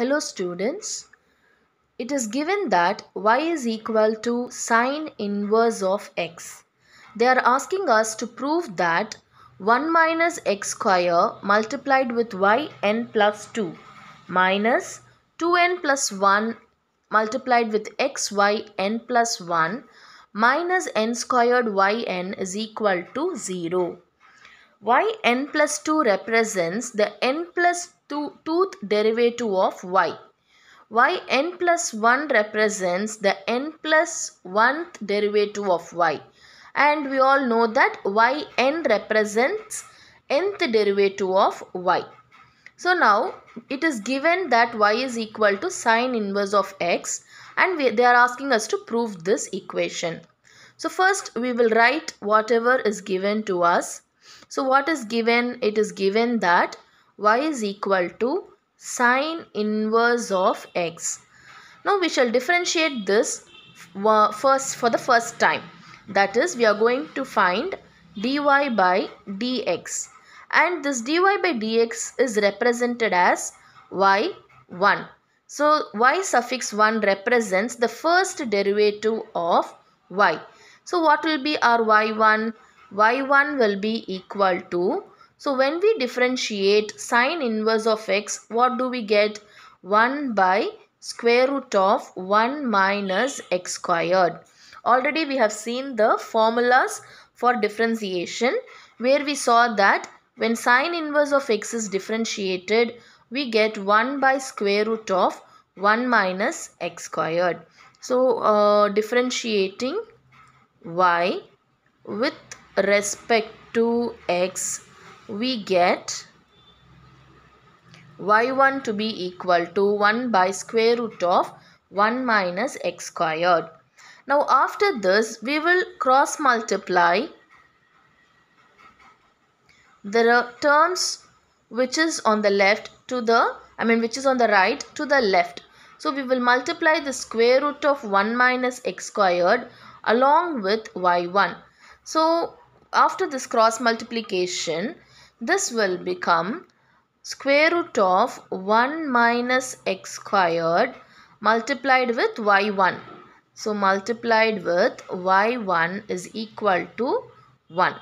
Hello students. It is given that y is equal to sine inverse of x. They are asking us to prove that 1 minus x square multiplied with y n plus 2 minus 2n plus 1 multiplied with x y n plus 1 minus n squared y n is equal to 0. y n plus 2 represents the n plus tooth derivative of y. y n plus 1 represents the n plus 1th derivative of y. And we all know that y n represents nth derivative of y. So now it is given that y is equal to sine inverse of x and we, they are asking us to prove this equation. So first we will write whatever is given to us. So what is given? It is given that y is equal to sine inverse of x. Now we shall differentiate this first for the first time. That is we are going to find dy by dx and this dy by dx is represented as y1. So y suffix 1 represents the first derivative of y. So what will be our y1? y1 will be equal to so when we differentiate sine inverse of x, what do we get? 1 by square root of 1 minus x squared. Already we have seen the formulas for differentiation where we saw that when sine inverse of x is differentiated, we get 1 by square root of 1 minus x squared. So uh, differentiating y with respect to x we get y1 to be equal to 1 by square root of 1 minus x squared. Now after this we will cross multiply the terms which is on the left to the I mean which is on the right to the left. So we will multiply the square root of 1 minus x squared along with y1. So after this cross multiplication this will become square root of 1 minus x squared multiplied with y1. So multiplied with y1 is equal to 1.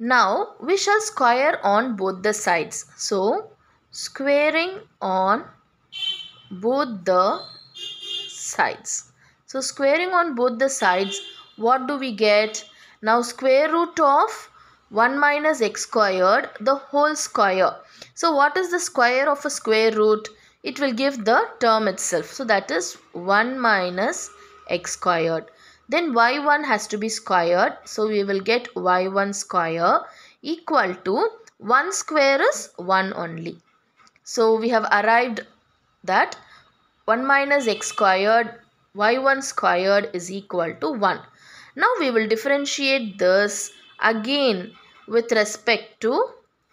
Now we shall square on both the sides. So squaring on both the sides. So squaring on both the sides what do we get? Now square root of 1 minus x squared the whole square. So what is the square of a square root? It will give the term itself. So that is 1 minus x squared. Then y1 has to be squared. So we will get y1 square equal to 1 square is 1 only. So we have arrived that 1 minus x squared y1 squared is equal to 1. Now we will differentiate this again with respect to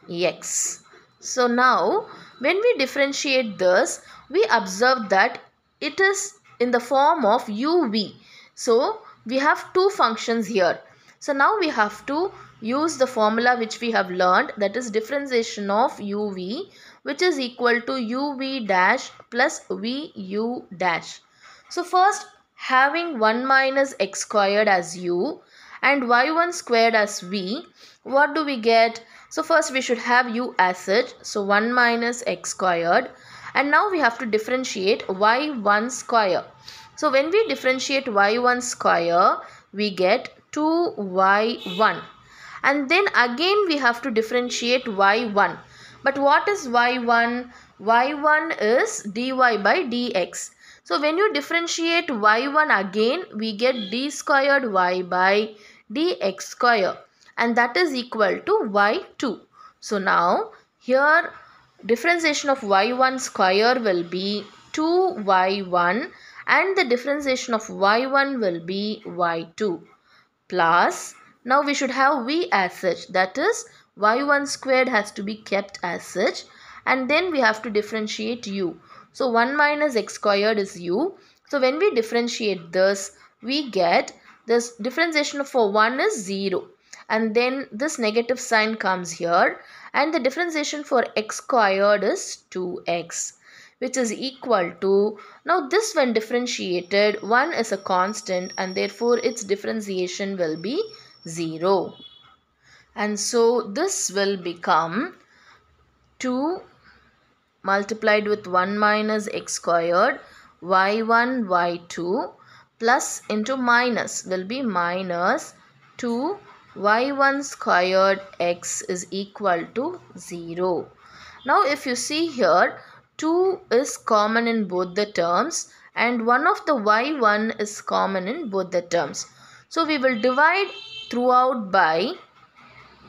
x. So now when we differentiate this we observe that it is in the form of uv. So we have two functions here. So now we have to use the formula which we have learned that is differentiation of uv which is equal to uv dash plus vu dash. So first having 1 minus x squared as u and y1 squared as v what do we get? So first we should have u acid. So 1 minus x squared. And now we have to differentiate y1 square. So when we differentiate y1 square, we get 2y1. And then again we have to differentiate y1. But what is y1? y1 is dy by dx. So when you differentiate y1 again, we get d squared y by dx square and that is equal to y2. So now here differentiation of y1 square will be 2y1 and the differentiation of y1 will be y2 plus now we should have v as such that is y1 squared has to be kept as such and then we have to differentiate u. So 1 minus x squared is u. So when we differentiate this we get this differentiation for 1 is 0 and then this negative sign comes here and the differentiation for x squared is 2x which is equal to now this when differentiated 1 is a constant and therefore its differentiation will be 0 and so this will become 2 multiplied with 1 minus x squared y1 y2 plus into minus will be minus 2 y1 squared x is equal to 0. Now if you see here 2 is common in both the terms and one of the y1 is common in both the terms. So we will divide throughout by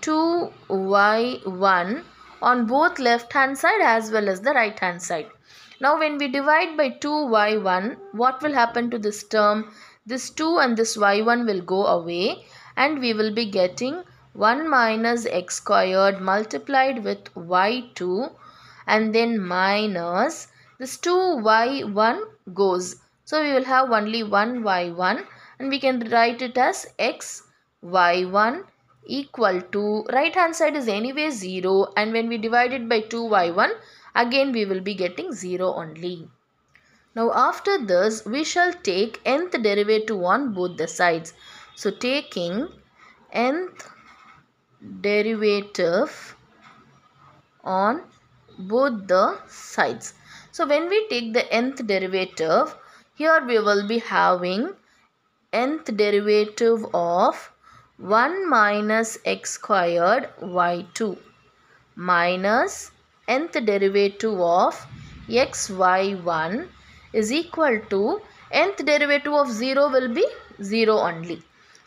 2y1 on both left hand side as well as the right hand side. Now when we divide by 2y1 what will happen to this term? This 2 and this y1 will go away and we will be getting 1 minus x squared multiplied with y2 and then minus this 2y1 goes. So we will have only 1 y1 and we can write it as x y1 equal to right hand side is anyway 0 and when we divide it by 2y1 again we will be getting 0 only. Now after this we shall take nth derivative on both the sides. So taking nth derivative on both the sides. So when we take the nth derivative, here we will be having nth derivative of 1 minus x squared y2 minus nth derivative of xy1 is equal to nth derivative of 0 will be 0 only.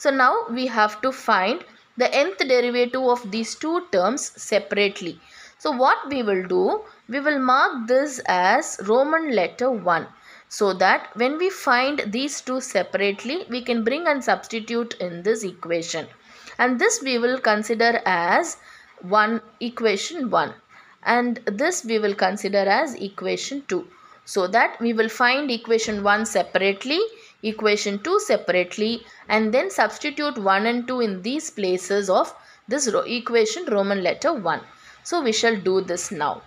So now we have to find the nth derivative of these two terms separately. So what we will do, we will mark this as Roman letter 1 so that when we find these two separately, we can bring and substitute in this equation. And this we will consider as 1 equation 1 and this we will consider as equation 2 so that we will find equation 1 separately equation 2 separately and then substitute 1 and 2 in these places of this equation Roman letter 1. So we shall do this now.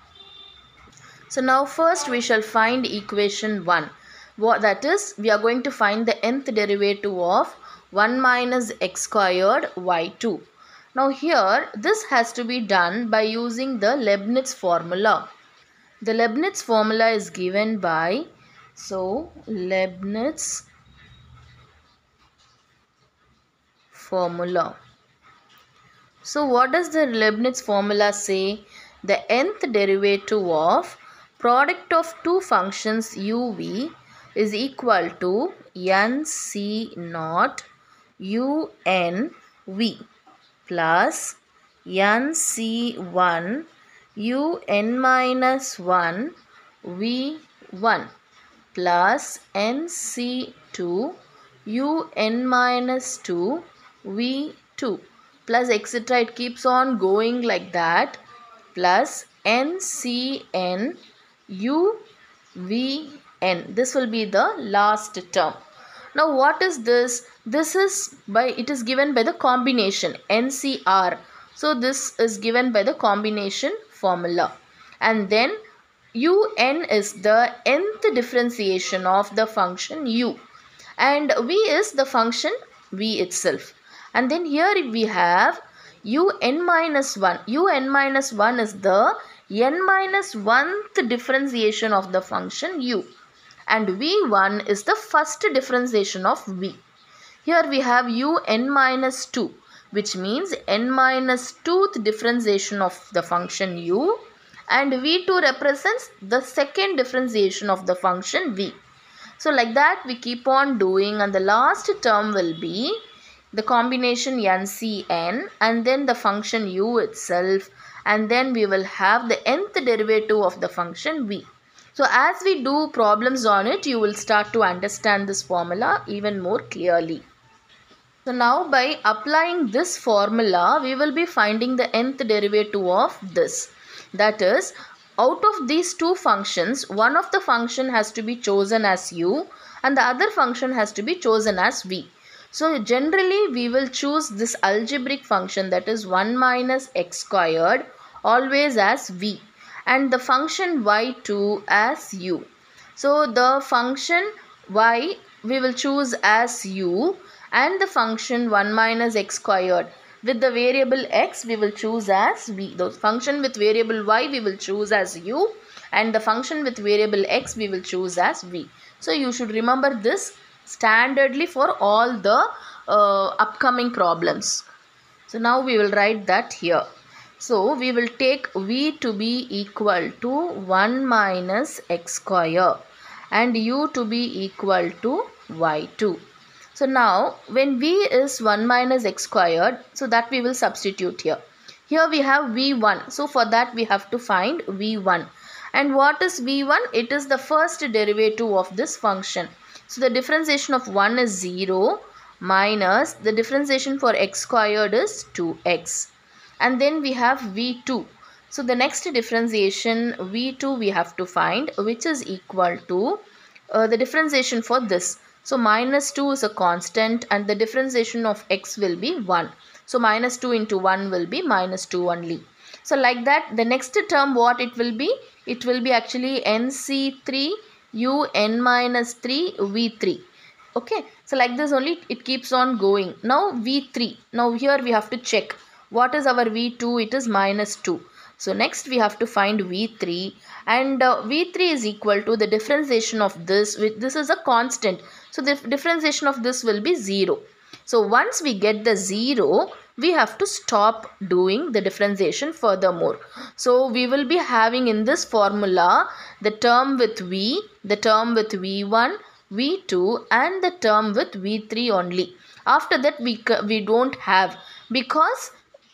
So now first we shall find equation 1. What that is we are going to find the nth derivative of 1 minus x squared y2. Now here this has to be done by using the Leibniz formula. The Leibniz formula is given by so Leibniz formula. So what does the Leibniz formula say? The nth derivative of product of two functions uv is equal to nc naught unv plus nc1 un minus 1 v1 plus nc2 un minus 2 v2 plus etc. It keeps on going like that plus ncn uvn. This will be the last term. Now what is this? This is by it is given by the combination NCR. So this is given by the combination formula. And then un is the nth differentiation of the function u and v is the function v itself and then here we have un minus 1 un minus 1 is the n minus 1th differentiation of the function u and v1 is the first differentiation of v here we have un minus 2 which means n minus 2th differentiation of the function u and v2 represents the second differentiation of the function v. So like that we keep on doing and the last term will be the combination ncn and then the function u itself and then we will have the nth derivative of the function v. So as we do problems on it, you will start to understand this formula even more clearly. So now by applying this formula, we will be finding the nth derivative of this. That is, out of these two functions, one of the function has to be chosen as u and the other function has to be chosen as v. So generally we will choose this algebraic function that is 1 minus x squared always as v and the function y2 as u. So the function y we will choose as u and the function 1 minus x squared with the variable x we will choose as v. The function with variable y we will choose as u and the function with variable x we will choose as v. So you should remember this standardly for all the uh, upcoming problems. So now we will write that here. So we will take V to be equal to 1 minus x square and U to be equal to Y2. So now when V is 1 minus x squared, so that we will substitute here. Here we have V1. So for that we have to find V1. And what is V1? It is the first derivative of this function. So the differentiation of 1 is 0 minus the differentiation for x squared is 2x. And then we have V2. So the next differentiation V2 we have to find which is equal to uh, the differentiation for this. So minus 2 is a constant and the differentiation of x will be 1. So minus 2 into 1 will be minus 2 only. So like that the next term what it will be? It will be actually NC3 un minus 3 v3 okay so like this only it keeps on going now v3 now here we have to check what is our v2 it is minus 2 so next we have to find v3 and uh, v3 is equal to the differentiation of this with this is a constant so the differentiation of this will be 0 so once we get the 0 we have to stop doing the differentiation furthermore. So we will be having in this formula the term with V, the term with V1, V2 and the term with V3 only. After that we, we don't have because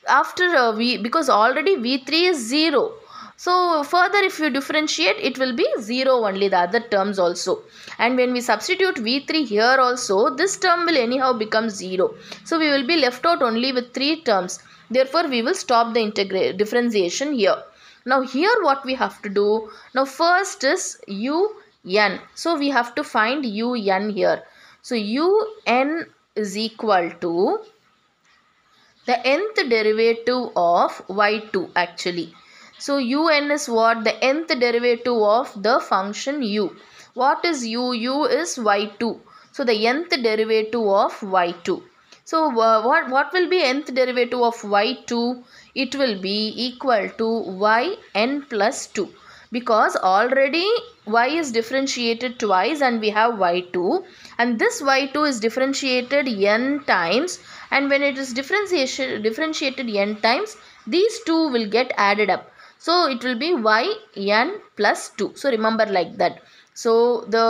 after uh, V because already V3 is 0 so further if you differentiate it will be 0 only the other terms also and when we substitute v3 here also this term will anyhow become 0. So we will be left out only with 3 terms therefore we will stop the differentiation here. Now here what we have to do now first is un so we have to find un here. So un is equal to the nth derivative of y2 actually so un is what? The nth derivative of the function u. What is u? u is y2. So the nth derivative of y2. So uh, what, what will be nth derivative of y2? It will be equal to yn plus 2 because already y is differentiated twice and we have y2 and this y2 is differentiated n times and when it is differentiated n times these two will get added up so it will be yn plus 2. So remember like that. So the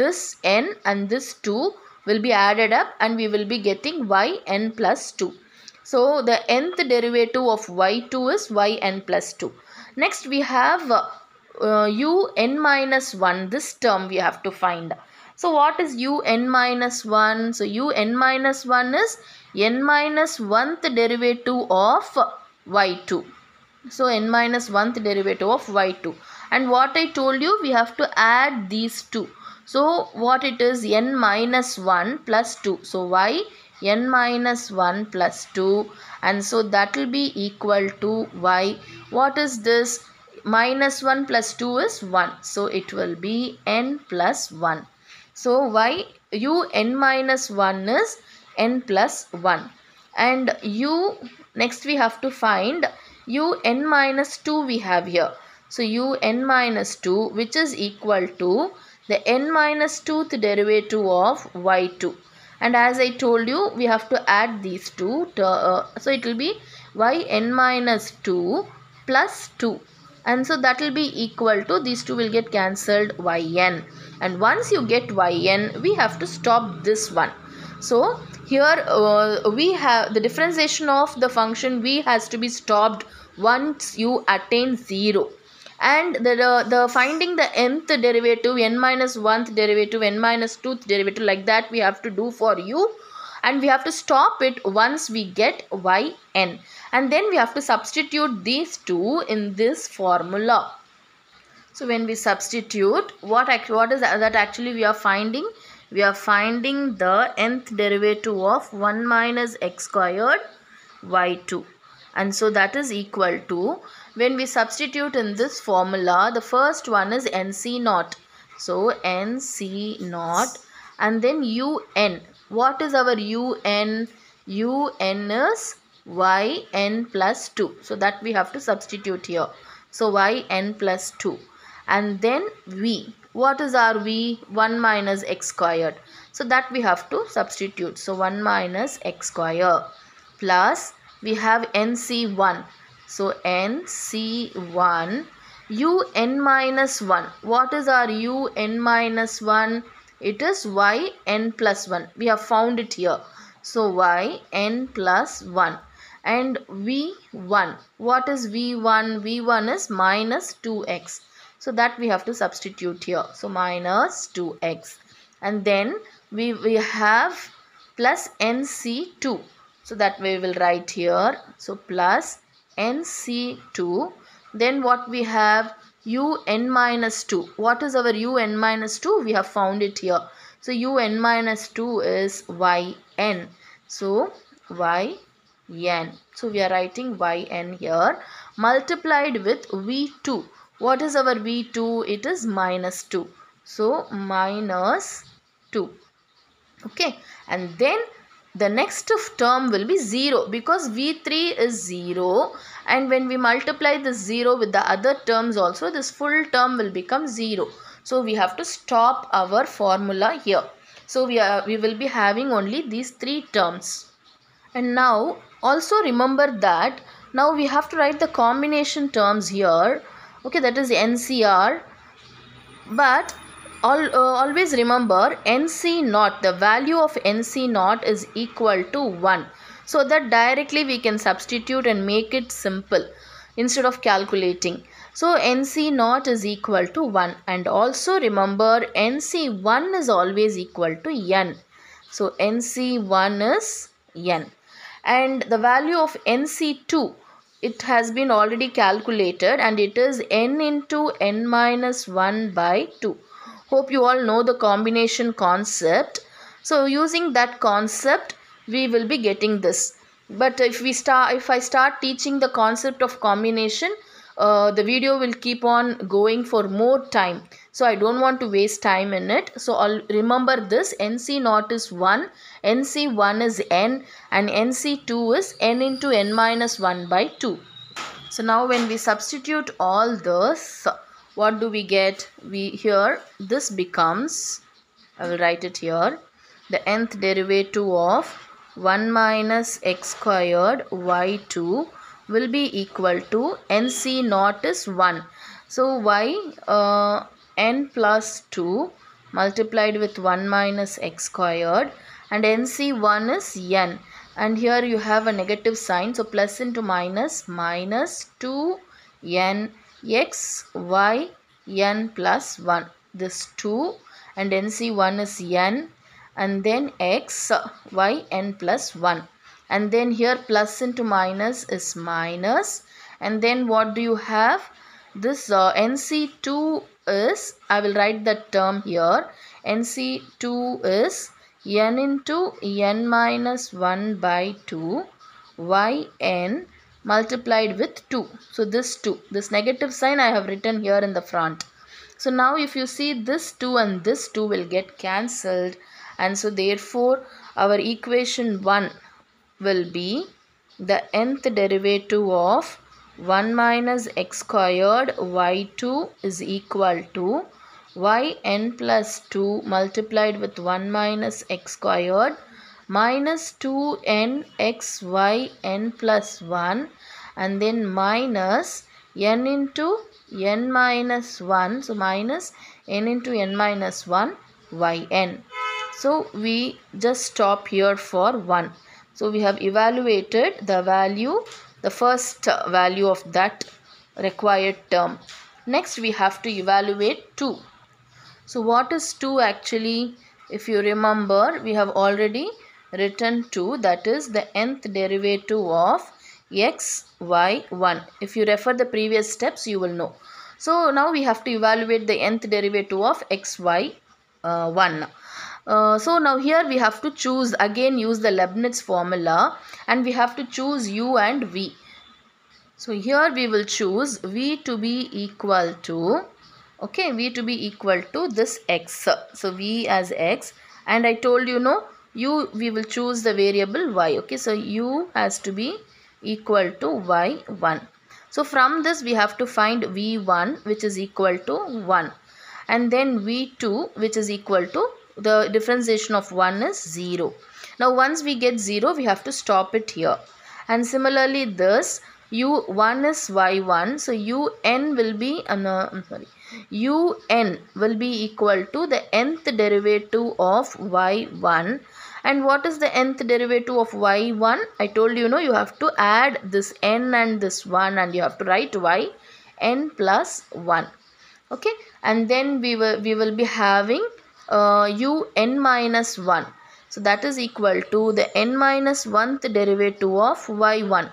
this n and this 2 will be added up and we will be getting yn plus 2. So the nth derivative of y2 is yn plus 2. Next we have uh, un uh, minus 1. This term we have to find. So what is un minus 1? So un minus 1 is n minus 1th derivative of y2. So n minus 1th derivative of y2. And what I told you, we have to add these two. So what it is n minus 1 plus 2. So y n minus 1 plus 2 and so that will be equal to y. What is this? Minus 1 plus 2 is 1. So it will be n plus 1. So y u n minus 1 is n plus 1 and u next we have to find un minus 2 we have here. So un minus 2 which is equal to the n minus 2th derivative of y2. And as I told you, we have to add these two. To, uh, so it will be yn minus 2 plus 2 and so that will be equal to these two will get cancelled yn and once you get yn we have to stop this one so here uh, we have the differentiation of the function v has to be stopped once you attain 0 and the, the finding the nth derivative n minus 1th derivative n minus 2th derivative like that we have to do for u and we have to stop it once we get yn and then we have to substitute these two in this formula so when we substitute what what is that actually we are finding we are finding the nth derivative of 1 minus x squared y2 and so that is equal to when we substitute in this formula the first one is nc naught so nc naught and then un what is our un un is yn plus 2 so that we have to substitute here so yn plus 2 and then v what is our v 1 minus x squared so that we have to substitute so 1 minus x squared plus we have nc1 so nc1 un minus 1 what is our un minus 1 it is y n plus 1 we have found it here so y n plus 1 and v1 what is v1 v1 is minus 2x so that we have to substitute here so minus 2x and then we we have plus nc2 so that we will write here. So plus NC2. Then what we have UN minus 2. What is our UN minus 2? We have found it here. So UN minus 2 is YN. So YN. So we are writing YN here. Multiplied with V2. What is our V2? It is minus 2. So minus 2. Okay. And then the next term will be 0 because V3 is 0 and when we multiply this 0 with the other terms also this full term will become 0. So we have to stop our formula here. So we, are, we will be having only these three terms. And now also remember that now we have to write the combination terms here. Okay that is NCR but all, uh, always remember NC naught, the value of NC naught is equal to 1. So that directly we can substitute and make it simple instead of calculating. So NC naught is equal to 1 and also remember NC1 is always equal to N. So NC1 is N and the value of NC2 it has been already calculated and it is N into N minus 1 by 2. Hope you all know the combination concept. So using that concept, we will be getting this. But if we start, if I start teaching the concept of combination, uh, the video will keep on going for more time. So I don't want to waste time in it. So I'll remember this NC naught is 1, NC1 is N and NC2 is N into N minus 1 by 2. So now when we substitute all this, what do we get we here this becomes I will write it here the nth derivative of 1 minus x squared y2 will be equal to nc naught is 1 so y uh, n plus 2 multiplied with 1 minus x squared and nc1 is n and here you have a negative sign so plus into minus minus 2 n x, y, n plus 1. This 2 and NC1 is n and then x, y, n plus 1. And then here plus into minus is And then what do you have? This uh, NC2 is, I will write that term here. NC2 is n into n minus 1 by 2 yn multiplied with 2. So this 2, this negative sign I have written here in the front. So now if you see this 2 and this 2 will get cancelled and so therefore our equation 1 will be the nth derivative of 1 minus x squared y2 is equal to yn plus 2 multiplied with 1 minus x squared minus 2n x y n plus 1 and then minus n into n minus 1 so minus n into n minus 1 yn so we just stop here for 1 so we have evaluated the value the first value of that required term next we have to evaluate 2 so what is 2 actually if you remember we have already written to that is the nth derivative of x, y, 1. If you refer the previous steps you will know. So now we have to evaluate the nth derivative of x, y, uh, 1. Uh, so now here we have to choose again use the Leibniz formula and we have to choose u and v. So here we will choose v to be equal to okay v to be equal to this x. So v as x and I told you know u we will choose the variable y okay so u has to be equal to y1 so from this we have to find v1 which is equal to 1 and then v2 which is equal to the differentiation of 1 is 0 now once we get 0 we have to stop it here and similarly this u 1 is y1 so un will be uh, no, I'm sorry un will be equal to the nth derivative of y1 and what is the nth derivative of y1 I told you, you know you have to add this n and this 1 and you have to write y n plus 1 okay and then we will we will be having uh, u n minus 1 so that is equal to the n minus 1th derivative of y1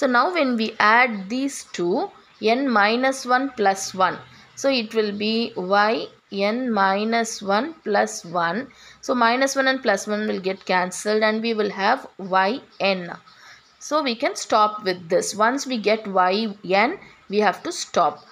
so now when we add these two n minus 1 plus 1 so it will be y n minus 1 plus 1 so minus 1 and plus 1 will get cancelled and we will have y n so we can stop with this once we get y n we have to stop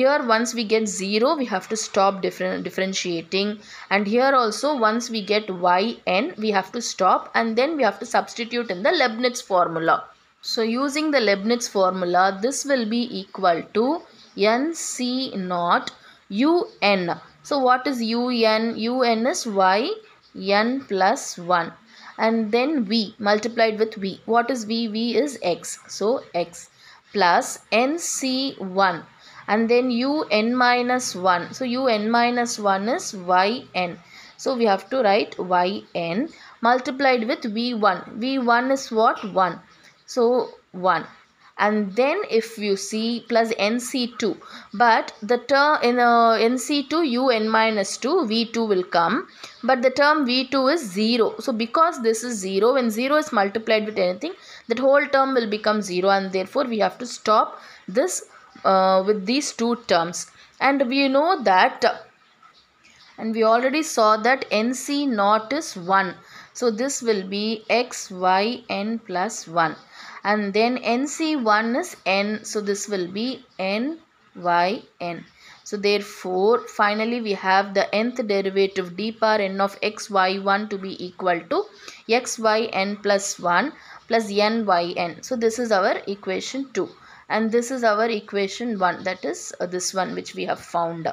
here once we get 0 we have to stop differentiating and here also once we get y n we have to stop and then we have to substitute in the Leibniz formula so using the Leibniz formula, this will be equal to NC naught UN. So what is unun is YN plus 1. And then V multiplied with V. What is V? V is X. So X plus NC1 and then UN minus 1. So UN minus 1 is YN. So we have to write YN multiplied with V1. V1 is what? 1. So 1 and then if you see plus nc2 but the term in uh, nc2 un minus 2 v2 will come but the term v2 is 0 so because this is 0 when 0 is multiplied with anything that whole term will become 0 and therefore we have to stop this uh, with these two terms and we know that and we already saw that nc naught is 1 so this will be x, y, n plus 1. And then nc1 is n. So this will be n, y, n. So therefore, finally we have the nth derivative d power n of x, y, 1 to be equal to x, y, n plus 1 plus n, y, n. So this is our equation 2 and this is our equation 1 that is uh, this one which we have found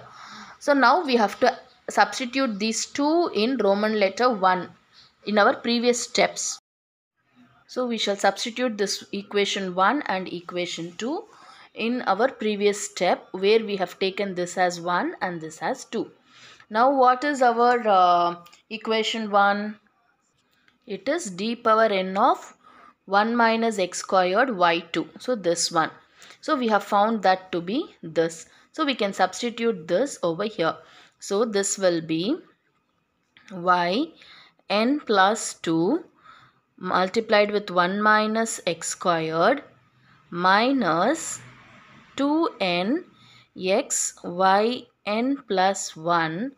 so now we have to substitute these two in roman letter 1 in our previous steps. So we shall substitute this equation 1 and equation 2 in our previous step where we have taken this as 1 and this as 2. Now what is our uh, equation 1? It is d power n of 1 minus x squared y2. So this one. So we have found that to be this. So we can substitute this over here. So this will be y n plus 2 multiplied with 1 minus x squared minus 2n x y n plus 1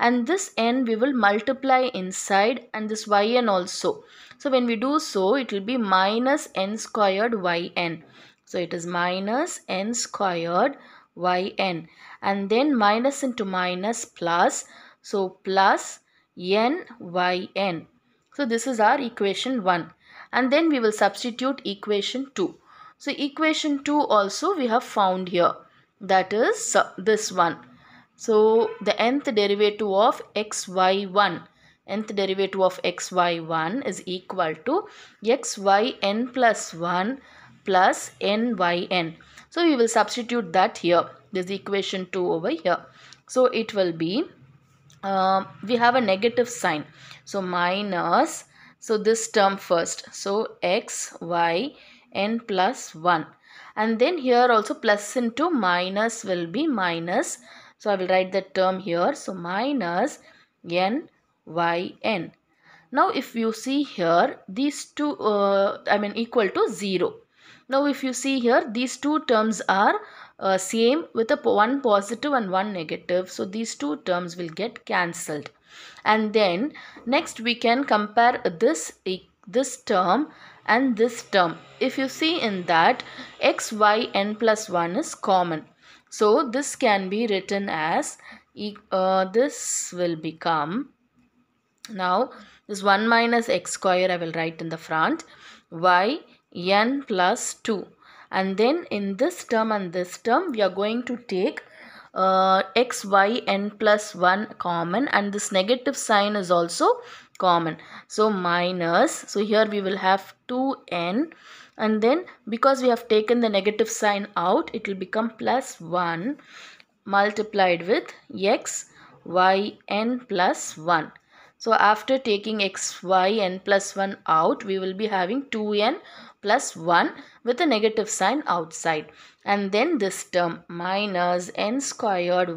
and this n we will multiply inside and this yn also. So when we do so it will be minus n squared yn. So it is minus n squared yn and then minus into minus plus. So plus n y n. So this is our equation 1 and then we will substitute equation 2. So equation 2 also we have found here that is uh, this one. So the nth derivative of xy1 nth derivative of xy1 is equal to xyn plus 1 plus nyn. So we will substitute that here. This equation 2 over here. So it will be um, we have a negative sign so minus so this term first so x y n plus 1 and then here also plus into minus will be minus so I will write the term here so minus n y n now if you see here these two uh, I mean equal to 0 now if you see here these two terms are uh, same with a one positive and one negative so these two terms will get cancelled and then next we can compare this this term and this term if you see in that x y n plus 1 is common so this can be written as uh, this will become now this 1 minus x square I will write in the front y n plus 2 and then in this term and this term we are going to take uh, x y n plus 1 common and this negative sign is also common so minus so here we will have 2n and then because we have taken the negative sign out it will become plus 1 multiplied with x y n plus 1 so after taking x y n plus 1 out we will be having 2n plus 1 with a negative sign outside and then this term minus n squared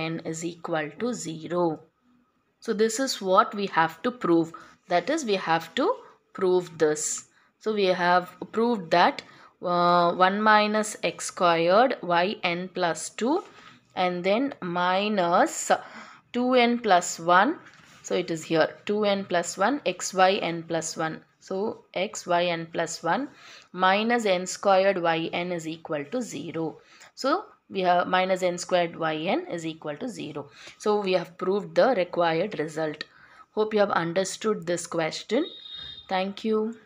yn is equal to 0. So this is what we have to prove that is we have to prove this. So we have proved that uh, 1 minus x squared yn plus 2 and then minus 2n plus 1 so it is here 2n plus 1 xyn plus 1 so x, y n plus 1 minus n squared y n is equal to 0. So we have minus n squared y n is equal to 0. So we have proved the required result. Hope you have understood this question. Thank you.